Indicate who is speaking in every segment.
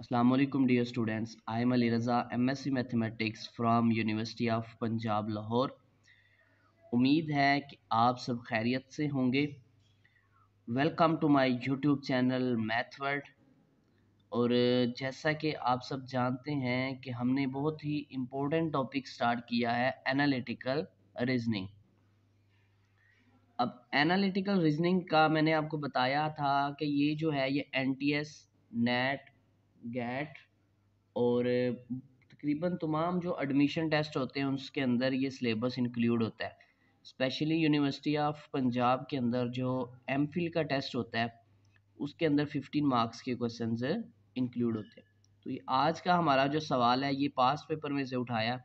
Speaker 1: Aslam students I am Ali Raza M S C mathematics from university of Punjab Lahore उम्मीद है कि आप सब खैरियत से होंगे welcome to my YouTube channel Mathword और जैसा कि आप सब जानते हैं कि हमने बहुत ही इम्पोर्टेंट टॉपिक स्टार्ट किया है एनालिटिकल रीजनिंग अब एनालिटिकल रीजनिंग का मैंने आपको बताया था कि ये जो है ये N T S NET GAT और तकरीबन तमाम जो एडमिशन टेस्ट होते हैं उसके अंदर ये सिलेबस इंक्लूड होता है स्पेशली यूनिवर्सिटी ऑफ पंजाब के अंदर जो एम का टेस्ट होता है उसके अंदर फिफ्टीन मार्क्स के क्वेश्चन इंक्लूड होते हैं तो ये आज का हमारा जो सवाल है ये पास पेपर में से उठाया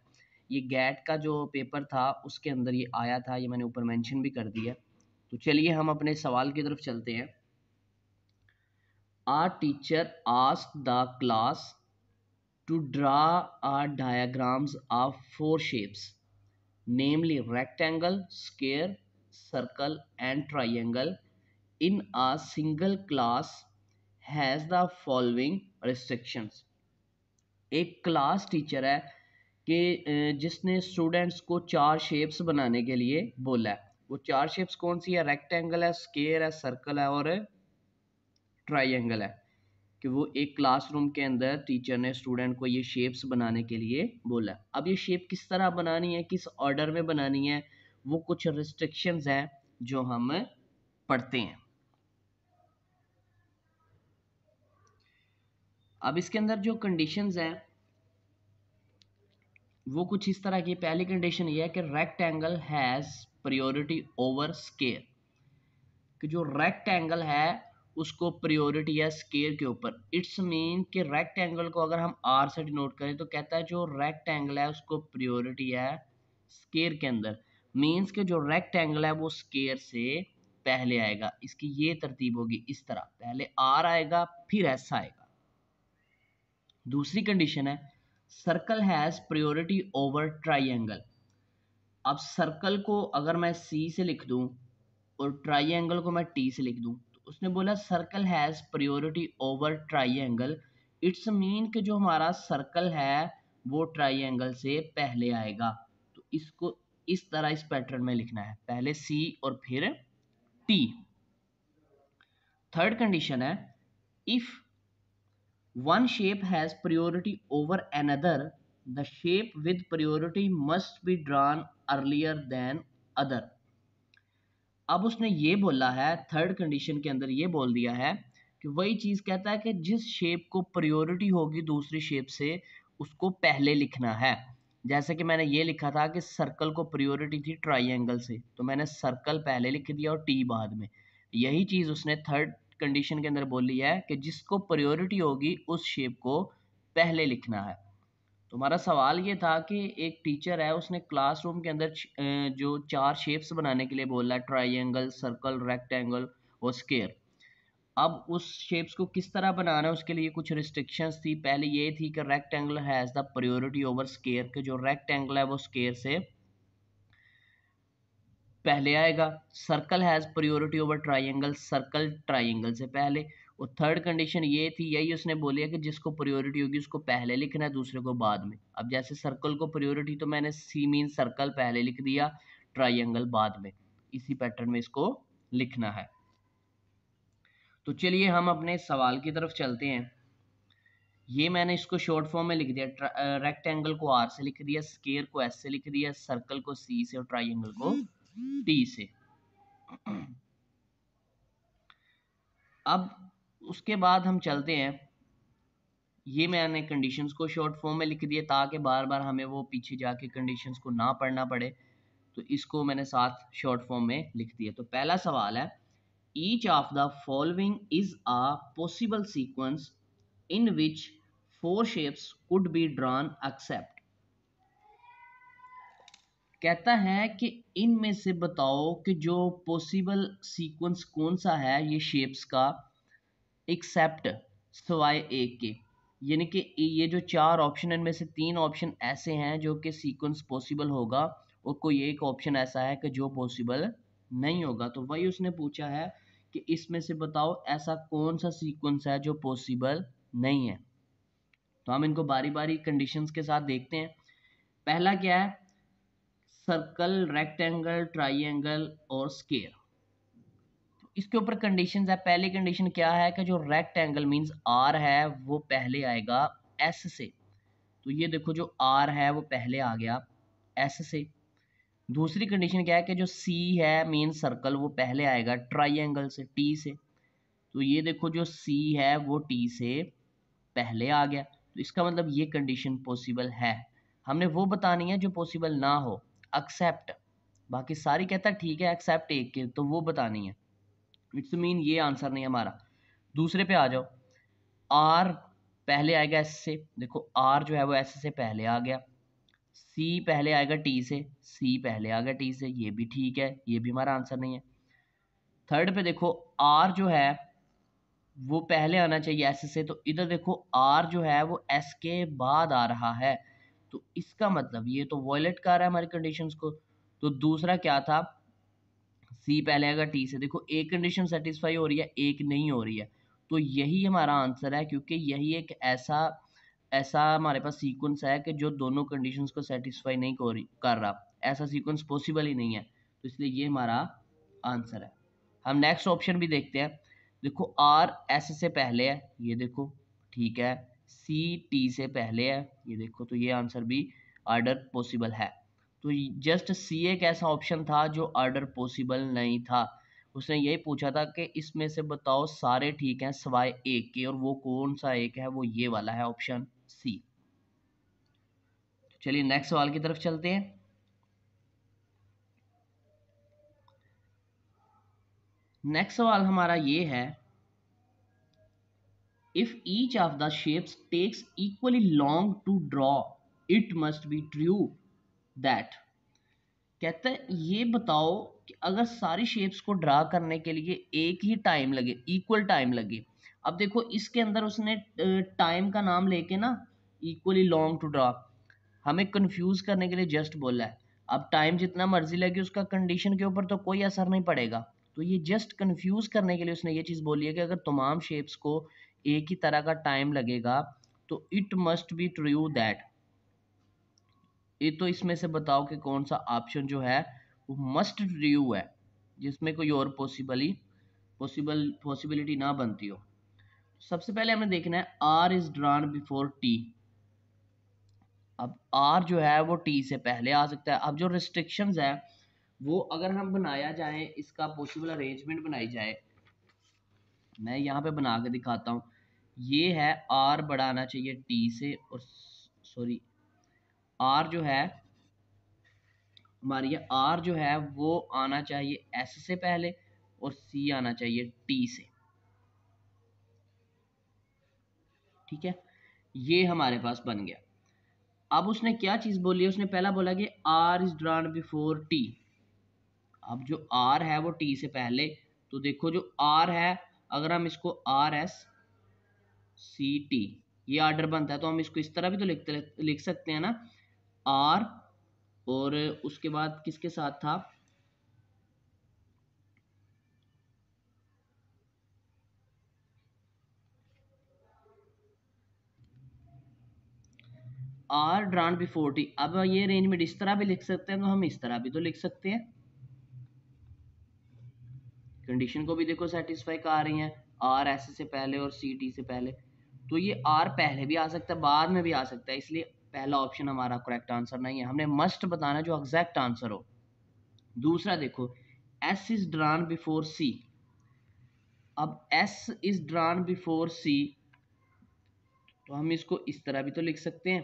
Speaker 1: ये गैट का जो पेपर था उसके अंदर ये आया था ये मैंने ऊपर मेंशन भी कर दिया तो चलिए हम अपने सवाल की तरफ चलते हैं Our teacher asked the class to draw a diagrams of four shapes namely rectangle, square, circle and triangle in a single class has the following restrictions एक क्लास टीचर है कि जिसने स्टूडेंट्स को चार शेप्स बनाने के लिए बोला है वो चार शेप्स कौन सी है रेक्टेंगल है स्केयर है सर्कल है और ट्राइंगल है कि वो एक क्लासरूम के अंदर टीचर ने स्टूडेंट को ये शेप्स बनाने के लिए बोला अब ये शेप किस तरह बनानी है किस ऑर्डर में बनानी है वो कुछ रिस्ट्रिक्शंस हैं जो हम पढ़ते हैं अब इसके अंदर जो कंडीशंस हैं वो कुछ इस तरह की पहली कंडीशन ये है कि rectangle has priority over square कि जो रेक्टेंगल है उसको प्रियोरिटी या स्केयर के ऊपर इट्स मीन कि एंगल को अगर हम आर से डिनोट करें तो कहता है जो एंगल है उसको प्रियोरिटी है स्केयर के अंदर मीन्स के जो एंगल है वो स्केयर से पहले आएगा इसकी ये तरतीब होगी इस तरह पहले आर आएगा फिर एस आएगा दूसरी कंडीशन है circle has priority over triangle अब सर्कल को अगर मैं सी से लिख दूं और ट्राइंगल को मैं टी से लिख दूं उसने बोला circle has priority over triangle it's mean कि जो हमारा सर्कल है वो ट्राइंगल से पहले आएगा तो इसको इस तरह इस पैटर्न में लिखना है पहले सी और फिर टी थर्ड कंडीशन है if one shape has priority over another the shape with priority must be drawn earlier than other अब उसने ये बोला है थर्ड कंडीशन के अंदर ये बोल दिया है कि वही चीज़ कहता है कि जिस शेप को प्रायोरिटी होगी दूसरी शेप से उसको पहले लिखना है जैसे कि मैंने ये लिखा था कि सर्कल को प्रियोरिटी थी ट्राइंगल से तो मैंने सर्कल पहले लिख दिया और टी बाद में यही चीज़ उसने थर्ड कंडीशन के अंदर बोली है कि जिसको प्रियोरिटी होगी उस शेप को पहले लिखना है तो हमारा सवाल ये था कि एक टीचर है उसने क्लासरूम के अंदर जो चार शेप्स बनाने के लिए बोला है ट्राइंगल सर्कल रेक्टेंगल और स्केयर अब उस शेप्स को किस तरह बनाना है उसके लिए कुछ रिस्ट्रिक्शंस थी पहले ये थी कि rectangle has the priority over square के जो रेक्टेंगल है वो स्केयर से पहले आएगा circle has priority over triangle circle triangle से पहले और थर्ड कंडीशन ये थी यही उसने बोली है कि जिसको प्रियोरिटी होगी उसको पहले लिखना है दूसरे को बाद में अब जैसे सर्कल को प्रियोरिटी तो मैंने सी मीन सर्कल पहले लिख दिया ट्राइंगल बाद में इसी पैटर्न में इसको लिखना है तो चलिए हम अपने सवाल की तरफ चलते हैं ये मैंने इसको शॉर्ट फॉर्म में लिख दिया रेक्टेंगल को आर से लिख दिया स्केयर को एस से लिख दिया सर्कल को सी से और ट्राइंगल को टी से अब उसके बाद हम चलते हैं ये मैंने कंडीशंस को शॉर्ट फॉर्म में लिख दिया ताकि बार बार हमें वो पीछे जाके कंडीशंस को ना पढ़ना पड़े तो इसको मैंने साथ शॉर्ट फॉर्म में लिख दिया तो पहला सवाल है each of the following is a possible sequence in which four shapes could be drawn except कहता है कि इनमें से बताओ कि जो पॉसिबल सीक्वेंस कौन सा है ये शेप्स का एक्सेप्ट सवाए एक के यानी कि ये जो चार ऑप्शन इनमें से तीन ऑप्शन ऐसे हैं जो कि सीक्वेंस पॉसिबल होगा और कोई एक ऑप्शन ऐसा है कि जो पॉसिबल नहीं होगा तो वही उसने पूछा है कि इसमें से बताओ ऐसा कौन सा सीक्वेंस है जो पॉसिबल नहीं है तो हम इनको बारी बारी कंडीशंस के साथ देखते हैं पहला क्या है सर्कल रेक्टेंगल ट्राइंगल और स्केयर इसके ऊपर कंडीशंस है पहली कंडीशन क्या है कि जो रेक्टेंगल मींस आर है वो पहले आएगा एस से तो ये देखो जो आर है वो पहले आ गया एस से दूसरी कंडीशन क्या है कि जो सी है मेन सर्कल वो पहले आएगा ट्राइंगल से टी से तो ये देखो जो सी है वो टी से पहले आ गया तो इसका मतलब ये कंडीशन पॉसिबल है हमने वो बतानी है जो पॉसिबल ना हो एक्सेप्ट बाकी सारी कहता ठीक है एक्सेप्ट एक के तो वो बतानी है इट्स मीन ये आंसर नहीं हमारा दूसरे पे आ जाओ आर पहले आएगा एस से देखो आर जो है वो एस से पहले आ गया सी पहले आएगा टी से सी पहले आ गया टी से ये भी ठीक है ये भी हमारा आंसर नहीं है थर्ड पे देखो आर जो है वो पहले आना चाहिए एस से तो इधर देखो आर जो है वो एस के बाद आ रहा है तो इसका मतलब ये तो वॉयलेट कर रहा है हमारी कंडीशंस को तो दूसरा क्या था सी पहले आएगा टी से देखो एक कंडीशन सेटिस्फाई हो रही है एक नहीं हो रही है तो यही हमारा आंसर है क्योंकि यही एक ऐसा ऐसा हमारे पास सीक्वेंस है कि जो दोनों कंडीशंस को सेटिस्फाई नहीं कर रहा ऐसा सीक्वेंस पॉसिबल ही नहीं है तो इसलिए ये हमारा आंसर है हम नेक्स्ट ऑप्शन भी देखते हैं देखो आर एस से पहले है ये देखो ठीक है सी टी से पहले है ये देखो तो ये आंसर भी आर्डर पॉसिबल है तो जस्ट सी एक ऐसा ऑप्शन था जो आर्डर पॉसिबल नहीं था उसने यही पूछा था कि इसमें से बताओ सारे ठीक हैं सवाए एक के और वो कौन सा एक है वो ये वाला है ऑप्शन सी चलिए नेक्स्ट सवाल की तरफ चलते हैं नेक्स्ट सवाल हमारा ये है if each of the shapes takes equally long to draw it must be true that कहते हैं ये बताओ कि अगर सारी शेप्स को ड्रा करने के लिए एक ही टाइम लगे इक्वल टाइम लगे अब देखो इसके अंदर उसने टाइम का नाम लेके ना इक्वली लॉन्ग टू ड्रा हमें कंफ्यूज करने के लिए जस्ट बोला है अब टाइम जितना मर्जी लगे उसका कंडीशन के ऊपर तो कोई असर नहीं पड़ेगा तो ये जस्ट कंफ्यूज करने के लिए उसने ये चीज़ बोली है कि अगर तमाम शेप्स को एक ही तरह का टाइम लगेगा तो it must be true that ये तो इसमें से बताओ कि कौन सा ऑप्शन जो है वो मस्ट ड्यू है जिसमें कोई और पॉसिबली पॉसिबल पॉसिबिलिटी ना बनती हो सबसे पहले हमें देखना है R is drawn before T अब आर जो है वो टी से पहले आ सकता है अब जो रिस्ट्रिक्शन है वो अगर हम बनाया जाए इसका पॉसिबल अरेंजमेंट बनाई जाए मैं यहाँ पे बना के दिखाता हूँ ये है आर बढ़ाना चाहिए टी से और सॉरी आर जो है हमारी आर जो है वो आना चाहिए एस से पहले और सी आना चाहिए टी से ठीक है ये हमारे पास बन गया अब उसने क्या चीज़ बोली उसने पहला बोला कि R is drawn before T अब जो आर है वो टी से पहले तो देखो जो आर है अगर हम इसको आर एस सी टी ये आर्डर बनता है तो हम इसको इस तरह भी तो लिख सकते हैं ना आर और उसके बाद किसके साथ था आर ड्रांड बी फोर्टी अब ये रेंज में इस तरह भी लिख सकते हैं तो हम इस तरह भी तो लिख सकते हैं कंडीशन को भी देखो सेटिस्फाई कर रही है आर एस से पहले और सी टी से पहले तो ये आर पहले भी आ सकता है बाद में भी आ सकता है इसलिए पहला ऑप्शन हमारा करेक्ट आंसर नहीं है हमने मस्ट बताना जो एग्जैक्ट आंसर हो दूसरा देखो S is drawn before C अब S is drawn before C तो हम इसको इस तरह भी तो लिख सकते हैं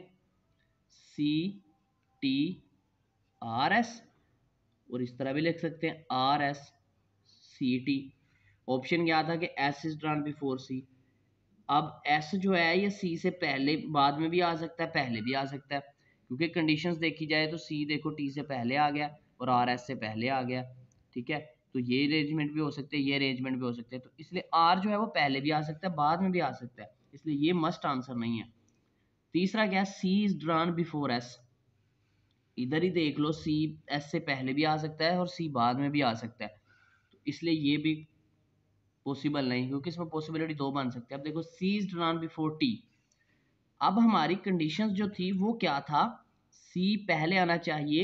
Speaker 1: सी टी आर एस और इस तरह भी लिख सकते हैं R S C T option क्या था कि S is drawn before C अब एस जो है ये सी से पहले बाद में भी आ सकता है पहले भी आ सकता है क्योंकि कंडीशंस देखी जाए तो सी देखो टी से पहले आ गया और आर एस से पहले आ गया ठीक है तो ये अरेंजमेंट भी हो सकते हैं ये अरेंजमेंट भी हो सकते हैं तो इसलिए आर जो है वो पहले भी आ सकता है बाद में भी आ सकता है इसलिए ये मस्ट आंसर नहीं है तीसरा क्या है C is drawn before S इधर ही देख लो सी एस से पहले भी आ सकता है और सी बाद में भी आ सकता है तो इसलिए ये भी पॉसिबल नहीं क्योंकि इसमें पॉसिबिलिटी दो बन सकती है अब देखो सीज रन बिफोर टी अब हमारी कंडीशन जो थी वो क्या था सी पहले आना चाहिए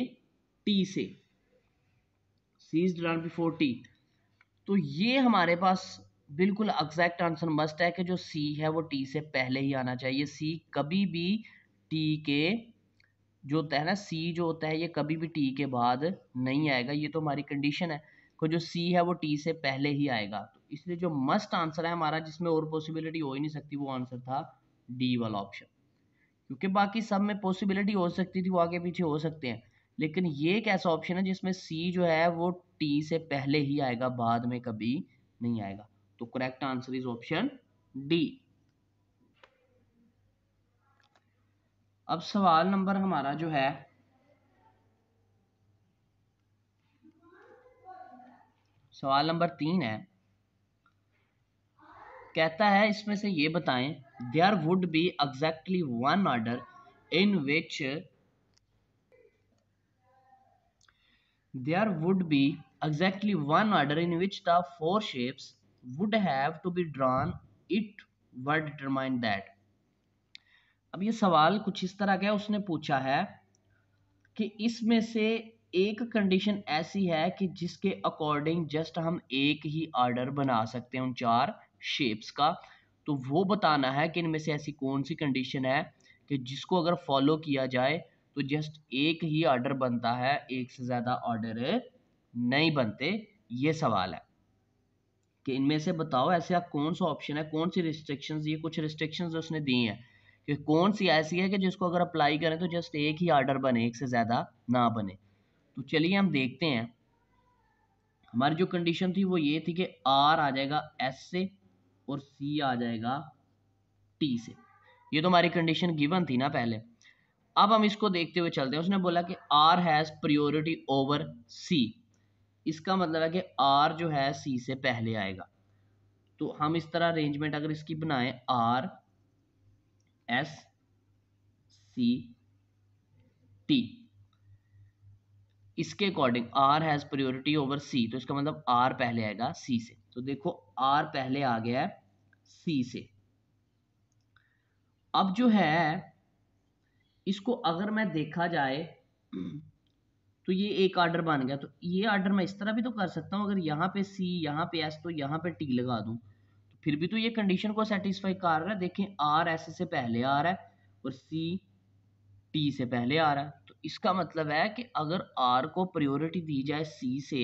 Speaker 1: टी से सीज रन बिफोर टी तो ये हमारे पास बिल्कुल एग्जैक्ट आंसर मस्ट है कि जो सी है वो टी से पहले ही आना चाहिए सी कभी भी टी के जो होता है ना सी जो होता है ये कभी भी टी के बाद नहीं आएगा ये तो हमारी कंडीशन है को तो जो सी है वो टी से पहले ही आएगा इसलिए जो मस्ट आंसर है हमारा जिसमें और पॉसिबिलिटी हो ही नहीं सकती वो आंसर था डी वाला ऑप्शन क्योंकि बाकी सब में पॉसिबिलिटी हो सकती थी वो आगे पीछे हो सकते हैं लेकिन ये एक ऐसा ऑप्शन है जिसमें सी जो है वो टी से पहले ही आएगा बाद में कभी नहीं आएगा तो correct answer is option D अब सवाल नंबर हमारा जो है सवाल नंबर तीन है कहता है इसमें से ये बताएं there would be exactly one order in which there would be exactly one order in which the four shapes would have to be drawn it were determine that अब ये सवाल कुछ इस तरह का उसने पूछा है कि इसमें से एक कंडीशन ऐसी है कि जिसके अकॉर्डिंग जस्ट हम एक ही ऑर्डर बना सकते हैं उन चार शेप्स का तो वो बताना है कि इनमें से ऐसी कौन सी कंडीशन है कि जिसको अगर फॉलो किया जाए तो जस्ट एक ही ऑर्डर बनता है एक से ज़्यादा ऑर्डर नहीं बनते ये सवाल है कि इनमें से बताओ ऐसा कौन सा ऑप्शन है कौन सी रिस्ट्रिक्शन ये कुछ रिस्ट्रिक्शन उसने दी हैं कि कौन सी ऐसी है कि जिसको अगर अप्लाई करें तो जस्ट एक ही ऑर्डर बने एक से ज़्यादा ना बने तो चलिए हम देखते हैं हमारी जो कंडीशन थी वो ये थी कि आर आ जाएगा एस से और सी आ जाएगा टी से ये तो हमारी कंडीशन गिवन थी ना पहले अब हम इसको देखते हुए चलते हैं उसने बोला कि R has priority over C इसका मतलब है कि आर जो है सी से पहले आएगा तो हम इस तरह अरेंजमेंट अगर इसकी बनाएं आर एस सी टी इसके according R has priority over C तो इसका मतलब आर पहले आएगा सी से तो देखो आर पहले आ गया है सी से अब जो है इसको अगर मैं देखा जाए तो ये एक आर्डर बन गया तो ये आर्डर मैं इस तरह भी तो कर सकता हूँ अगर यहाँ पे सी यहाँ पे एस तो यहाँ पे टी लगा दूँ तो फिर भी तो ये कंडीशन को सेटिस्फाई कर रहा है देखें आर एस से पहले आ रहा है और सी टी से पहले आ रहा है तो इसका मतलब है कि अगर आर को प्रायोरिटी दी जाए सी से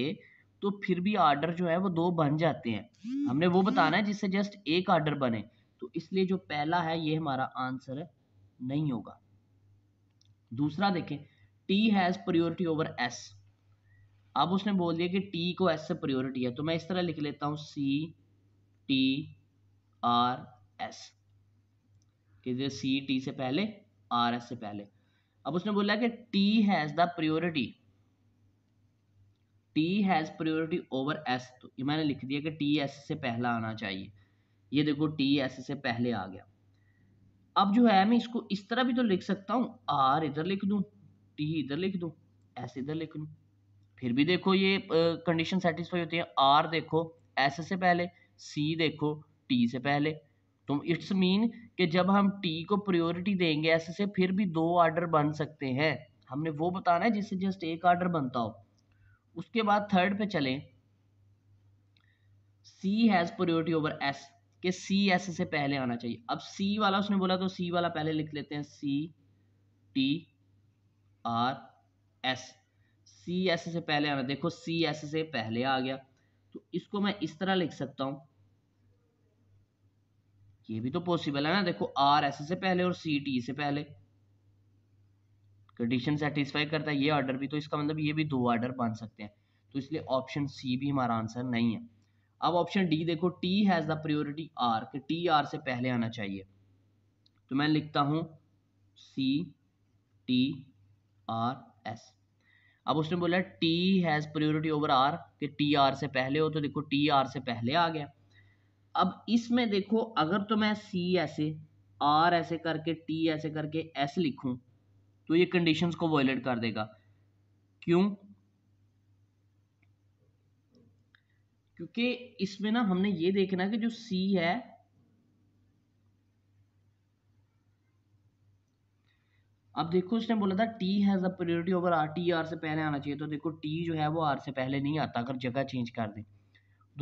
Speaker 1: तो फिर भी आर्डर जो है वो दो बन जाते हैं हमने वो बताना है जिससे जस्ट एक आर्डर बने तो इसलिए जो पहला है ये हमारा आंसर नहीं होगा दूसरा देखें T has priority over S अब उसने बोल दिया कि टी को एस से प्रियोरिटी है तो मैं इस तरह लिख लेता हूं C T R S C T से पहले आर एस से पहले अब उसने बोला कि T has the priority T has priority over S तो ये मैंने लिख दिया कि टी एस से पहला आना चाहिए ये देखो टी एस से पहले आ गया अब जो है मैं इसको इस तरह भी तो लिख सकता हूँ आर इधर लिख दूँ टी इधर लिख दूँ एस इधर लिख दूँ फिर भी देखो ये कंडीशन सेटिस्फाई होती है आर देखो एस से पहले सी देखो टी से पहले तो इट्स मीन कि जब हम टी को प्रायोरिटी देंगे ऐसे से फिर भी दो ऑर्डर बन सकते हैं हमने वो बताना है जिससे जस्ट एक ऑर्डर बनता हो उसके बाद थर्ड पे चलें C has priority over S के सी एस से पहले आना चाहिए अब सी वाला उसने बोला तो सी वाला पहले लिख लेते हैं C T R S C S से पहले आना देखो सी एस से पहले आ गया तो इसको मैं इस तरह लिख सकता हूँ ये भी तो पॉसिबल है ना देखो आर एस से पहले और सी टी से पहले कंडीशन सेटिस्फाई करता है ये ऑर्डर भी तो इसका मतलब ये भी दो ऑर्डर बन सकते हैं तो इसलिए ऑप्शन सी भी हमारा आंसर नहीं है अब ऑप्शन डी देखो T has the priority R कि टी आर से पहले आना चाहिए तो मैं लिखता हूँ सी टी आर एस अब उसने बोला T has priority over R कि टी आर से पहले हो तो देखो टी आर से पहले आ गया अब इसमें देखो अगर तो मैं सी ऐसे आर ऐसे करके टी ऐसे करके एस लिखूं तो ये कंडीशंस को वॉयलेट कर देगा क्यों क्योंकि इसमें ना हमने ये देखना कि जो सी है अब देखो उसने बोला था T has a priority over R T R से पहले आना चाहिए तो देखो टी जो है वो आर से पहले नहीं आता अगर जगह चेंज कर दें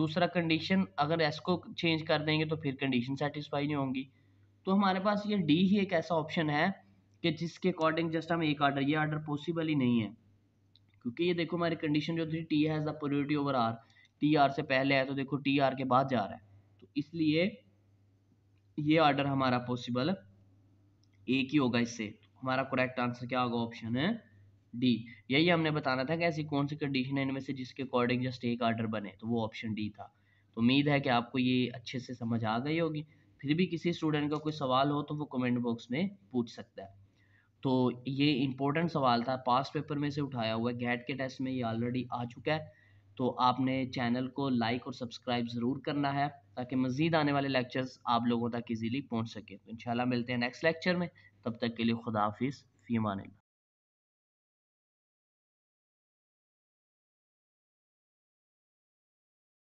Speaker 1: दूसरा कंडीशन अगर एस को चेंज कर देंगे तो फिर कंडीशन सेटिस्फाई नहीं होंगी तो हमारे पास ये डी ही एक ऐसा ऑप्शन है कि जिसके अकॉर्डिंग जस्ट हम एक आर्डर ये आर्डर पॉसिबल ही नहीं है क्योंकि ये देखो हमारी कंडीशन जो थी T has the priority over R T R से पहले है तो देखो टी आर के बाद जा रहा है तो इसलिए ये आर्डर हमारा पॉसिबल एक ही होगा इससे हमारा करेक्ट आंसर क्या होगा ऑप्शन है डी यही हमने बताना था कि ऐसी कौन सी कंडीशन है इनमें से जिसके अकॉर्डिंग जस्ट एक आर्डर बने तो वो ऑप्शन डी था तो उम्मीद है कि आपको ये अच्छे से समझ आ गई होगी फिर भी किसी स्टूडेंट का कोई सवाल हो तो वो कमेंट बॉक्स में पूछ सकता है तो ये इम्पोर्टेंट सवाल था पास्ट पेपर में से उठाया हुआ है गैट के टेस्ट में ये ऑलरेडी आ चुका है तो आपने चैनल को लाइक और सब्सक्राइब ज़रूर करना है ताकि मज़ीद आने वाले लेक्चर्स आप लोगों तक इजीली पहुँच सके तो शाला मिलते हैं नेक्स्ट लेक्चर में तब तक के लिए खुदाफिज फीमान फ़ी